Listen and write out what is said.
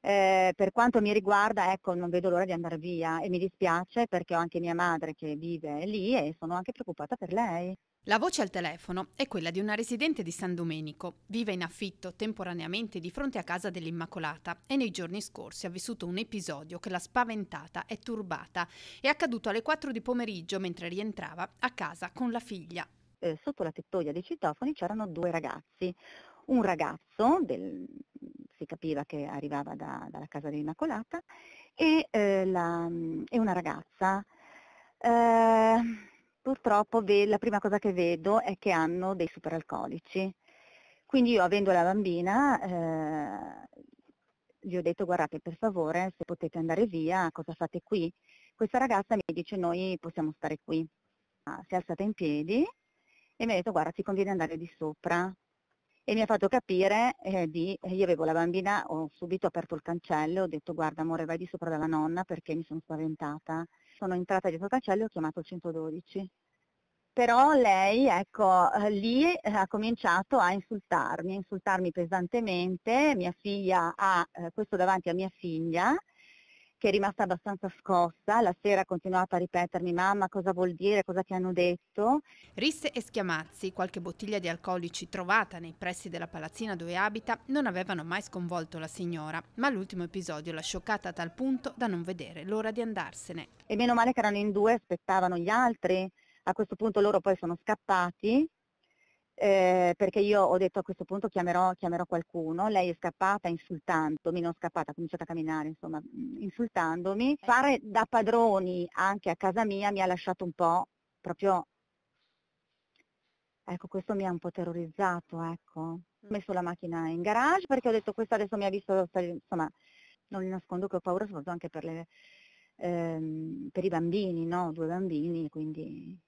Eh, per quanto mi riguarda, ecco, non vedo l'ora di andare via e mi dispiace perché ho anche mia madre che vive lì e sono anche preoccupata per lei. La voce al telefono è quella di una residente di San Domenico. Vive in affitto temporaneamente di fronte a casa dell'Immacolata e nei giorni scorsi ha vissuto un episodio che l'ha spaventata e turbata. È accaduto alle 4 di pomeriggio mentre rientrava a casa con la figlia. Eh, sotto la tettoia dei citofoni c'erano due ragazzi. Un ragazzo del capiva che arrivava da, dalla casa dell'Immacolata, e, eh, la, mm, e una ragazza. Eh, purtroppo ve, la prima cosa che vedo è che hanno dei superalcolici. Quindi io avendo la bambina eh, gli ho detto guardate per favore se potete andare via, cosa fate qui? Questa ragazza mi dice noi possiamo stare qui. Ah, si è alzata in piedi e mi ha detto guarda ti conviene andare di sopra e mi ha fatto capire eh, di, eh, io avevo la bambina, ho subito aperto il cancello, ho detto guarda amore vai di sopra dalla nonna perché mi sono spaventata. Sono entrata dietro il cancello e ho chiamato il 112. Però lei, ecco, eh, lì eh, ha cominciato a insultarmi, a insultarmi pesantemente, mia figlia ha eh, questo davanti a mia figlia, che è rimasta abbastanza scossa, la sera ha continuato a ripetermi mamma cosa vuol dire, cosa ti hanno detto. Risse e schiamazzi, qualche bottiglia di alcolici trovata nei pressi della palazzina dove abita, non avevano mai sconvolto la signora, ma l'ultimo episodio l'ha scioccata a tal punto da non vedere l'ora di andarsene. E meno male che erano in due, aspettavano gli altri, a questo punto loro poi sono scappati eh, perché io ho detto a questo punto chiamerò, chiamerò, qualcuno, lei è scappata insultandomi, non scappata, ha cominciato a camminare, insomma, insultandomi. Eh. Fare da padroni anche a casa mia mi ha lasciato un po' proprio, ecco, questo mi ha un po' terrorizzato, ecco. Ho mm. messo la macchina in garage perché ho detto questo adesso mi ha visto, insomma, non le nascondo che ho paura soprattutto anche per, le, ehm, per i bambini, no? Due bambini, quindi